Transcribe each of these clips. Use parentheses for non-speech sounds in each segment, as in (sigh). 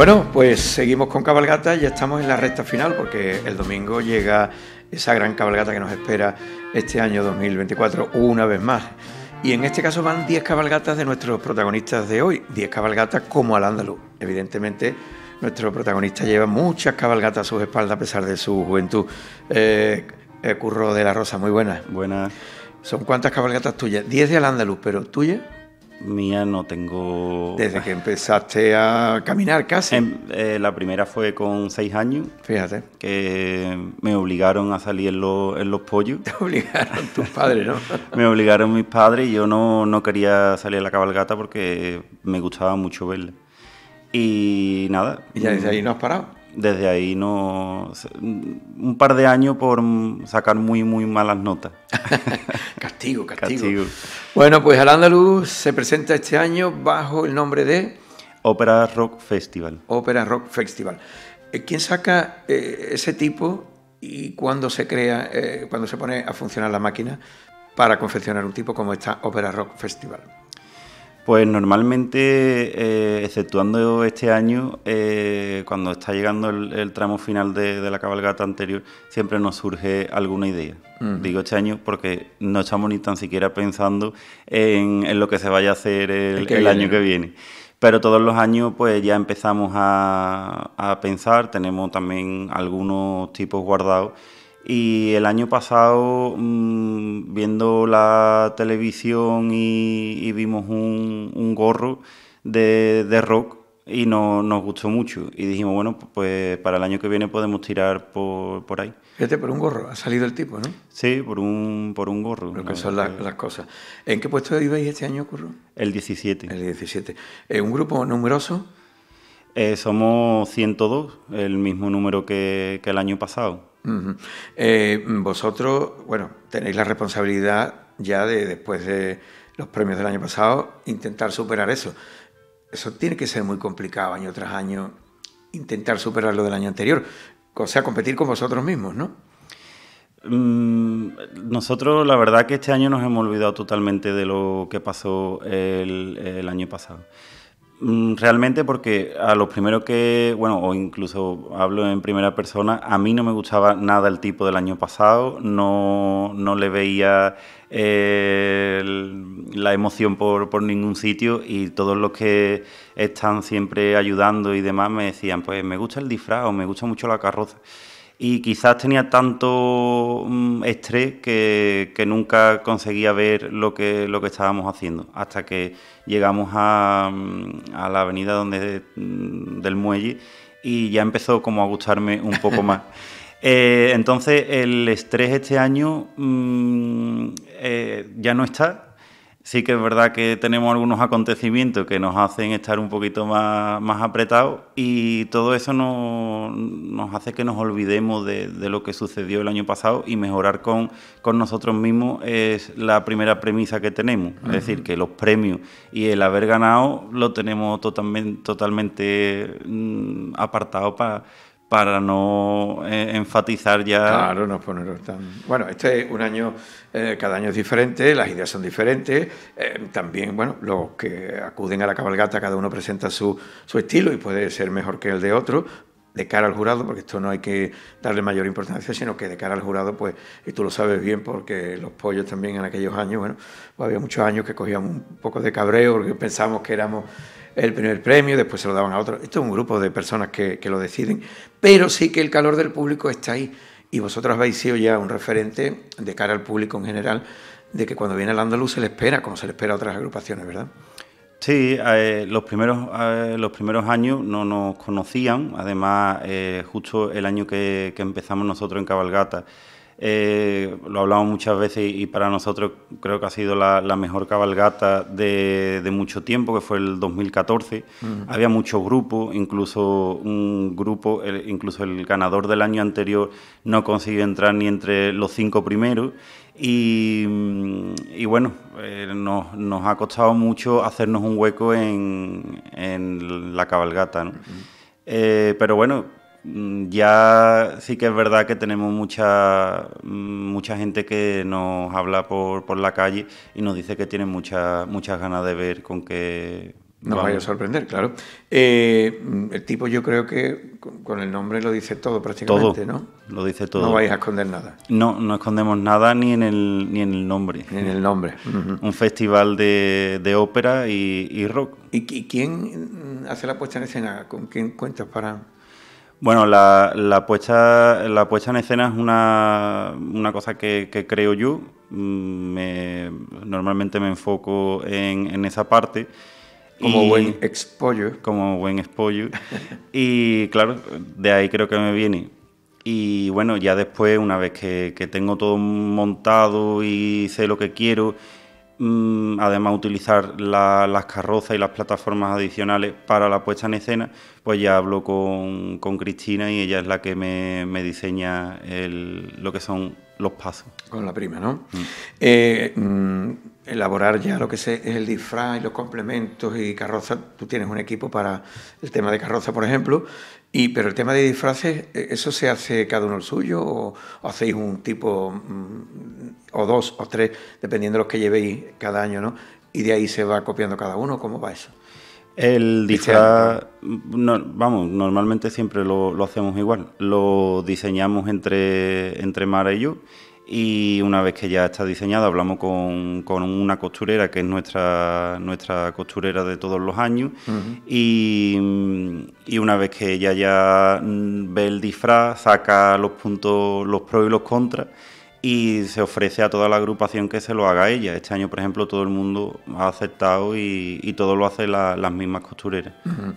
Bueno, pues seguimos con cabalgata, ya estamos en la recta final porque el domingo llega esa gran cabalgata que nos espera este año 2024 una vez más. Y en este caso van 10 cabalgatas de nuestros protagonistas de hoy, 10 cabalgatas como al andaluz. Evidentemente, nuestro protagonista lleva muchas cabalgatas a sus espaldas a pesar de su juventud. Eh, eh Curro de la Rosa, muy buena Buenas. ¿Son cuántas cabalgatas tuyas? 10 de al andaluz, pero tuyas mía no tengo... Desde que empezaste a caminar casi. Em, eh, la primera fue con seis años. Fíjate. Que me obligaron a salir en, los pollos. (laughs) Te obligaron tus padres, ¿no? (laughs) me obligaron mis padres y yo no, quería salir a la cabalgata porque me gustaba mucho verla. Y nada. Y ya desde ahí mm. no has parado desde ahí no. Un par de años por sacar muy, muy malas notas. (laughs) castigo, castigo, Bueno, pues Al Andaluz se presenta este año bajo el nombre de. Ópera Rock Festival. Ópera Rock Festival. Eh, ¿Quién saca eh, ese tipo y cuándo se crea, eh, se pone a funcionar la máquina para confeccionar un tipo como esta Ópera Rock Festival? Pues normalmente, eh, exceptuando este año, eh, cuando está llegando el, tramo final de, la cabalgata anterior, siempre nos surge alguna idea. Digo este año porque no estamos ni tan siquiera pensando en, lo que se vaya a hacer el, año que viene. Pero todos los años pues ya empezamos a pensar, tenemos también algunos tipos guardados y el año pasado, mm, viendo la televisión y, vimos un, gorro de, rock y nos gustó mucho. Y dijimos, bueno, pues para el año que viene podemos tirar por, ahí. Fíjate, por un gorro, ha salido el tipo, ¿no? Sí, por un, por un gorro. Lo que son las, cosas. ¿En qué puesto ibais este año, Curro? El 17. El 17. ¿Es ¿Un grupo numeroso? Eh, somos 102, el mismo número que el año pasado. Eh, vosotros, bueno, tenéis la responsabilidad ya de, después de los premios del año pasado, intentar superar eso. Eso tiene que ser muy complicado año tras año, intentar superar lo del año anterior. O sea, competir con vosotros mismos, ¿no? Mm, nosotros, la verdad que este año nos hemos olvidado totalmente de lo que pasó el año pasado. Mm, realmente porque a los primeros que, bueno, o incluso hablo en primera persona, a mí no me gustaba nada el tipo del año pasado, no, no le veía eh, la emoción por, por, ningún sitio y todos los que están siempre ayudando y demás me decían, pues me gusta el disfraz o me gusta mucho la carroza y quizás tenía tanto mm, estrés que, nunca conseguía ver lo que, lo que estábamos haciendo, hasta que llegamos a, mm, la avenida donde, mm, del muelle y ya empezó como a gustarme un poco más. (laughs) Eh, entonces el estrés este año eh, ya no está, sí que es verdad que tenemos algunos acontecimientos que nos hacen estar un poquito más, más apretados y todo eso nos hace que nos olvidemos de, lo que sucedió el año pasado y mejorar con, con nosotros mismos es la primera premisa que tenemos. Es decir, que los premios y el haber ganado lo tenemos totalmente, totalmente mm, apartado para para no eh, enfatizar ya. Claro, no ponerlo tan. Bueno, este es un año, eh, cada año es diferente, las ideas son diferentes. Eh, también, bueno, los que acuden a la cabalgata, cada uno presenta su, su estilo y puede ser mejor que el de otro, de cara al jurado, porque esto no hay que darle mayor importancia, sino que de cara al jurado, pues, y tú lo sabes bien, porque los pollos también en aquellos años, bueno, pues había muchos años que cogíamos un poco de cabreo, porque pensábamos que éramos el primer premio, después se lo daban a otro. Esto es un grupo de personas que, que lo deciden, pero sí que el calor del público está ahí. Y vosotros habéis sido ya un referente de cara al público en general, de que cuando viene el andaluz se le espera, como se le espera a otras agrupaciones, ¿verdad? Sí, eh, los, primeros, eh, los primeros años no nos conocían, además eh, justo el año que, empezamos nosotros en Cabalgata, lo hablamos muchas veces y para nosotros creo que ha sido la, mejor cabalgata de, mucho tiempo, que fue el 2014. Mm. Había muchos grupos, incluso un grupo, incluso el ganador del año anterior no consiguió entrar ni entre los cinco primeros y, bueno, eh, nos, ha costado mucho hacernos un hueco en, la cabalgata. Eh, pero bueno, ya sí que es verdad que tenemos mucha, mucha gente que nos habla por, la calle y nos dice que tienen muchas ganas de ver con qué, no vaya a sorprender, claro. Eh, el tipo yo creo que con el nombre lo dice todo prácticamente, ¿no? Lo dice todo. No vais a esconder nada. No, no escondemos nada ni en el, ni en el nombre. Ni en el nombre. Un festival de, ópera y, rock. ¿Y, quién hace la puesta en escena? ¿Con quién cuentas para...? Bueno, la, la, puesta, la puesta en escena es una, una cosa que, creo yo. Mm, normalmente me enfoco en, en esa parte como buen expollo. Como buen expollo. y claro, de ahí creo que me viene. Y bueno, ya después, una vez que, tengo todo montado y sé lo que quiero, mm, además utilizar las carrozas y las plataformas adicionales para la puesta en escena, pues ya hablo con, con Cristina y ella es la que me, diseña el, lo que son los pasos. Con la prima, ¿no? Mm. Eh, mm, elaborar ya lo que es el disfraz y los complementos y carroza. Tú tienes un equipo para el tema de carroza, por ejemplo, y pero el tema de disfraces, eh, ¿eso se hace cada uno el suyo o, hacéis un tipo mm, o dos o tres, dependiendo de los que llevéis cada año, ¿no? Y de ahí se va copiando cada uno, ¿cómo va eso? El disfraz, vamos, normalmente siempre lo, hacemos igual. Lo diseñamos entre, entre Mara y yo y una vez que ya está diseñado hablamos con, una costurera que es nuestra, nuestra costurera de todos los años y, y, una vez que ella ya ve el disfraz saca los puntos, los pros y los contras y se ofrece a toda la agrupación que se lo haga ella. Este año, por ejemplo, todo el mundo ha aceptado y, todo lo hacen las mismas costureras,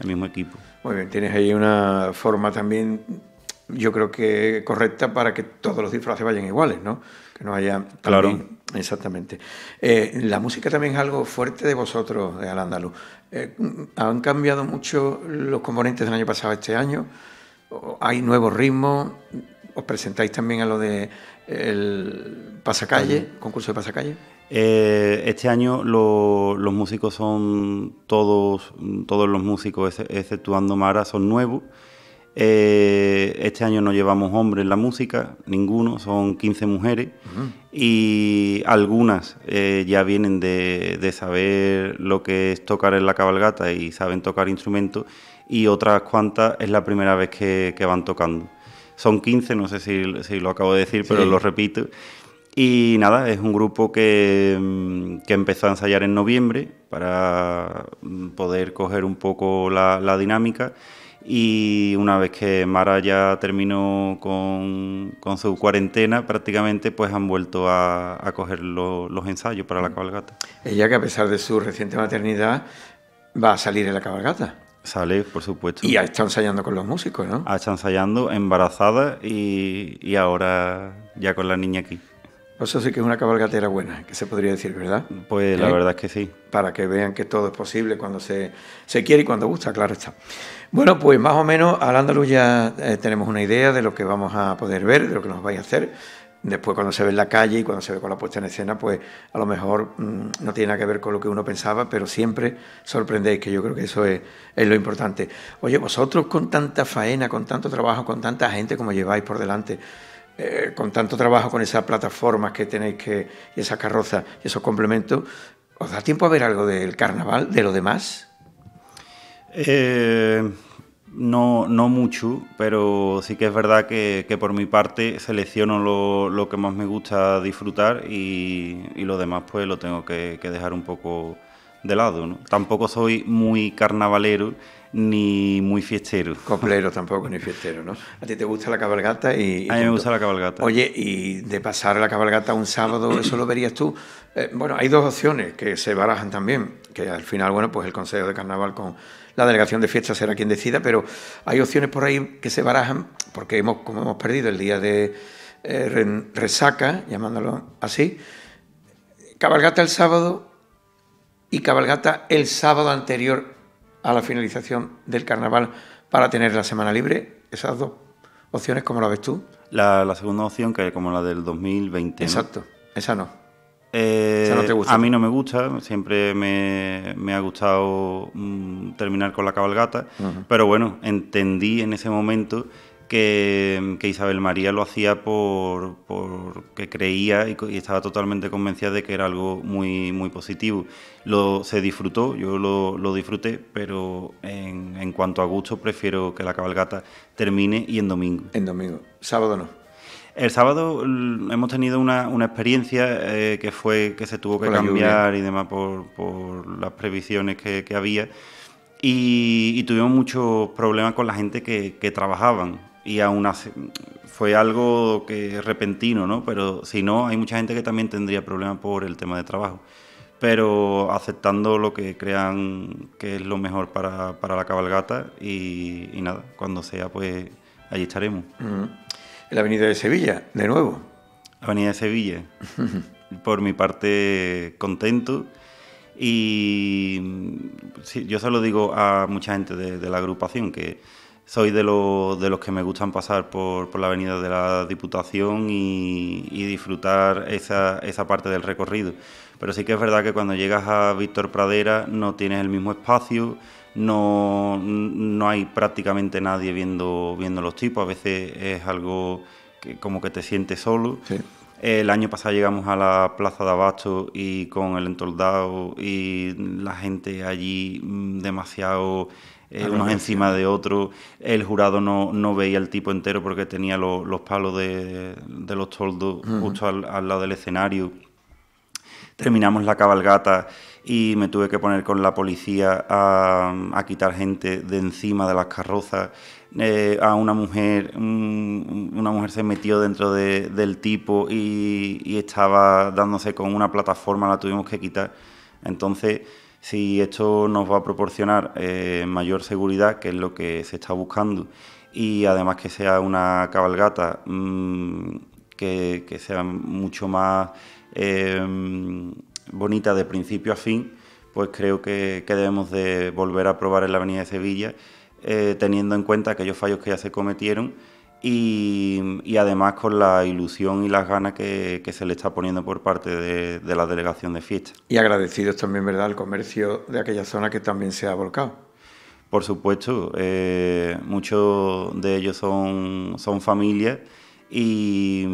el mismo equipo. Muy bien, tienes ahí una forma también, yo creo que correcta para que todos los disfraces vayan iguales, ¿no? Que no haya... claro. Exactamente. Eh, la música también es algo fuerte de vosotros, de al Andaluz eh, ¿Han cambiado mucho los componentes del año pasado a este año? ¿Hay nuevos ritmos? os presentáis también a lo de el pasacalle, concurso de pasacalle. Eh, este año los músicos son todos, todos los músicos, exceptuando Mara, son nuevos. Eh, este año no llevamos hombres en la música, ninguno, son 15 mujeres y algunas eh, ya vienen de, saber lo que es tocar en la cabalgata y saben tocar instrumentos y otras cuantas es la primera vez que van tocando. Son 15, no sé si, si lo acabo de decir, pero lo repito. Y nada, es un grupo que, empezó a ensayar en noviembre para mm, poder coger un poco la, dinámica. Y una vez que Mara ya terminó con, su cuarentena, prácticamente pues han vuelto a, coger los ensayos para la mm. cabalgata. Ella que a pesar de su reciente maternidad va a salir en la cabalgata. Sale, por supuesto. Y estado ensayando con los músicos, ¿no? Ha ah, estado ensayando, embarazada y, ahora ya con la niña aquí. Pues eso sí que es una cabalgatera buena, que se podría decir, ¿verdad? Pues la ¿Eh? verdad es que sí. Para que vean que todo es posible cuando se, se, quiere y cuando gusta, claro está. Bueno, pues más o menos al Andaluz ya eh, tenemos una idea de lo que vamos a poder ver, de lo que nos vais a hacer. Después cuando se ve en la calle y cuando se ve con la puesta en escena, pues a lo mejor mm, no tiene nada que ver con lo que uno pensaba, pero siempre sorprendéis, que yo creo que eso es, lo importante. Oye, vosotros con tanta faena, con tanto trabajo, con tanta gente como lleváis por delante, eh, con tanto trabajo, con esas plataformas que tenéis que, y esas carrozas y esos complementos, ¿os da tiempo a ver algo del carnaval, de lo demás? Eh, no, no mucho, pero sí que es verdad que, por mi parte selecciono lo, que más me gusta disfrutar y, lo demás pues lo tengo que, dejar un poco de lado. ¿no? Tampoco soy muy carnavalero ni muy fiestero. Coplero (laughs) tampoco, ni fiestero, ¿no? A ti te gusta la cabalgata y... a mí me gusta la cabalgata. Oye, y de pasar la cabalgata un sábado, ¿eso lo verías tú? Eh, bueno, hay dos opciones que se barajan también, que al final, bueno, pues el Consejo de Carnaval con la delegación de fiestas será quien decida, pero hay opciones por ahí que se barajan, porque hemos, como hemos perdido el día de eh, resaca, llamándolo así, cabalgata el sábado y cabalgata el sábado anterior a la finalización del carnaval para tener la semana libre. Esas dos opciones, ¿cómo la ves tú? La, segunda opción, que es como la del 2020. Exacto, esa no. Eh, no te gusta. A mí no me gusta, siempre me, ha gustado mm, terminar con la cabalgata, pero bueno, entendí en ese momento que, Isabel María lo hacía por, que creía y, estaba totalmente convencida de que era algo muy, muy positivo. Lo, se disfrutó, yo lo, disfruté, pero en cuanto a gusto prefiero que la cabalgata termine y en domingo. En domingo, sábado no. El sábado mm, hemos tenido una, experiencia eh, que fue que se tuvo que cambiar y demás por, las previsiones que, había y, tuvimos muchos problemas con la gente que, trabajaban y aún así fue algo que repentino, ¿no? Pero si no, hay mucha gente que también tendría problemas por el tema de trabajo. Pero aceptando lo que crean que es lo mejor para, la cabalgata y, nada, cuando sea, pues allí estaremos. La Avenida de Sevilla, de nuevo. Avenida de Sevilla. (laughs) Por mi parte, contento. Y yo se lo digo a mucha gente de, la agrupación, que soy de, de, los que me gustan pasar por, la avenida de la Diputación y, disfrutar esa, esa, parte del recorrido. Pero sí que es verdad que cuando llegas a Víctor Pradera no tienes el mismo espacio, no, no hay prácticamente nadie viendo, viendo los tipos, a veces es algo que, como que te sientes solo. El año pasado llegamos a la Plaza de Abasto y con el entoldado y la gente allí mm, demasiado eh, unos encima de otros. El jurado no, veía el tipo entero porque tenía los palos de, los toldos justo al, lado del escenario terminamos la cabalgata y me tuve que poner con la policía a, quitar gente de encima de las carrozas. Eh, a una mujer, una mujer se metió dentro del tipo y, estaba dándose con una plataforma, la tuvimos que quitar. Entonces, si esto nos va a proporcionar eh, mayor seguridad, que es lo que se está buscando, y además que sea una cabalgata mm, que, sean mucho más bonitas em, bonita de principio a fin, pues creo que, debemos de volver a probar en la Avenida de Sevilla, eh, teniendo en cuenta aquellos fallos que ya se cometieron y, además con la ilusión y las ganas que, se le está poniendo por parte de, la delegación de fiestas. Y agradecidos también, ¿verdad?, al comercio de aquella zona que también se ha volcado. Por supuesto, eh, muchos de ellos son familias y,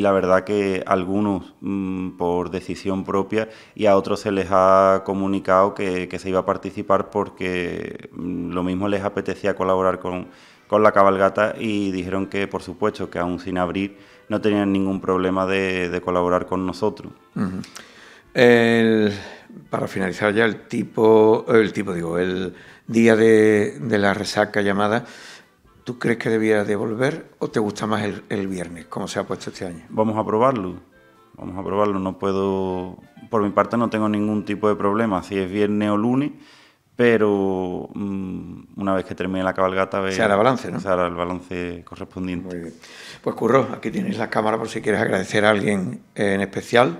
la verdad que algunos mm, por decisión propia y a otros se les ha comunicado que, se iba a participar porque mm, lo mismo les apetecía colaborar con, con, la cabalgata y dijeron que por supuesto que aún sin abrir no tenían ningún problema de, colaborar con nosotros. para finalizar ya el tipo, el tipo digo, el día de la resaca llamada ¿Tú crees que debiera devolver o te gusta más el, viernes, como se ha puesto este año? Vamos a probarlo. Vamos a probarlo. No puedo. Por mi parte, no tengo ningún tipo de problema si es viernes o lunes, pero mm, una vez que termine la cabalgata. Ve, se hará balance, ¿no? Se hará el balance correspondiente. Muy bien. Pues, Curro, aquí tienes la cámara por si quieres agradecer a alguien en especial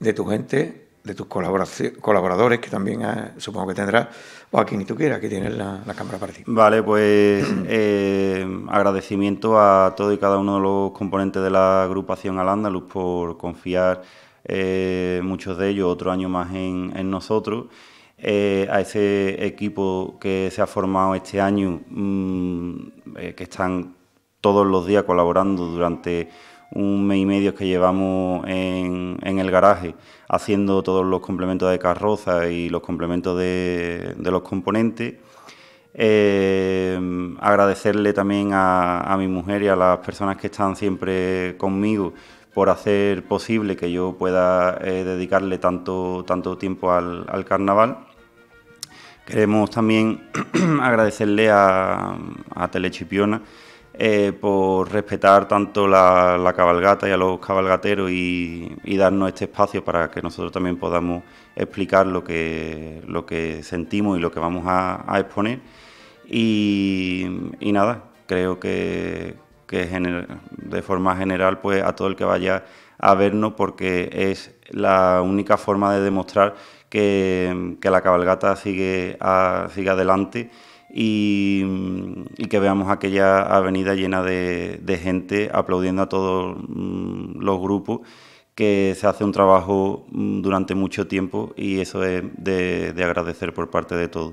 de tu gente, de tus colaboradores, que también eh, supongo que tendrás o a quien tú quieras, que tienes la, cámara Cámara ti. Vale, pues (clears throat) eh, agradecimiento a todo y cada uno de los componentes de la agrupación Al andalus por confiar eh, muchos de ellos otro año más en, nosotros. Eh, a ese equipo que se ha formado este año, mm, que están todos los días colaborando durante un mes y medio que llevamos en, en el garaje haciendo todos los complementos de carroza y los complementos de, los componentes. Eh, agradecerle también a, mi mujer y a las personas que están siempre conmigo por hacer posible que yo pueda eh, dedicarle tanto, tanto tiempo al, carnaval. Queremos también (clears throat) agradecerle a Telechipiona eh, por respetar tanto la, la, cabalgata y a los cabalgateros y, darnos este espacio para que nosotros también podamos explicar lo que, sentimos y lo que vamos a, exponer. Y, nada, creo que, que de forma general pues a todo el que vaya a vernos porque es la única forma de demostrar que, la cabalgata sigue, sigue adelante y, que veamos aquella avenida llena de, gente aplaudiendo a todos mm, los grupos que se hace un trabajo mm, durante mucho tiempo y eso es de, agradecer por parte de todos.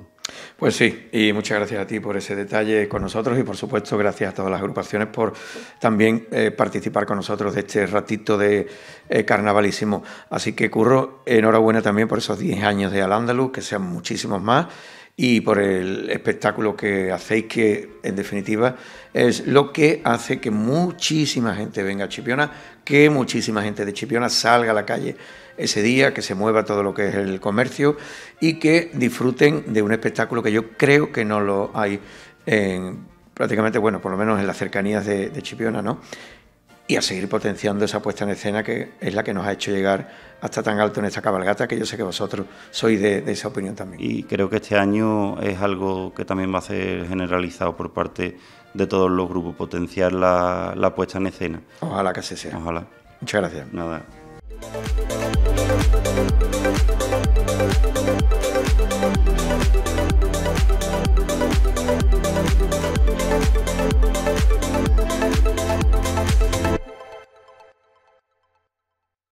Pues sí, y muchas gracias a ti por ese detalle con nosotros y por supuesto gracias a todas las agrupaciones por también eh, participar con nosotros de este ratito de eh, carnavalísimo. Así que Curro, enhorabuena también por esos 10 años de al que sean muchísimos más y por el espectáculo que hacéis, que en definitiva es lo que hace que muchísima gente venga a Chipiona, que muchísima gente de Chipiona salga a la calle ese día, que se mueva todo lo que es el comercio y que disfruten de un espectáculo que yo creo que no lo hay en prácticamente, bueno, por lo menos en las cercanías de, de Chipiona, ¿no? y a seguir potenciando esa puesta en escena que es la que nos ha hecho llegar hasta tan alto en esta cabalgata, que yo sé que vosotros sois de, esa opinión también. Y creo que este año es algo que también va a ser generalizado por parte de todos los grupos, potenciar la, puesta en escena. Ojalá que así sea. Ojalá. Muchas gracias. Nada.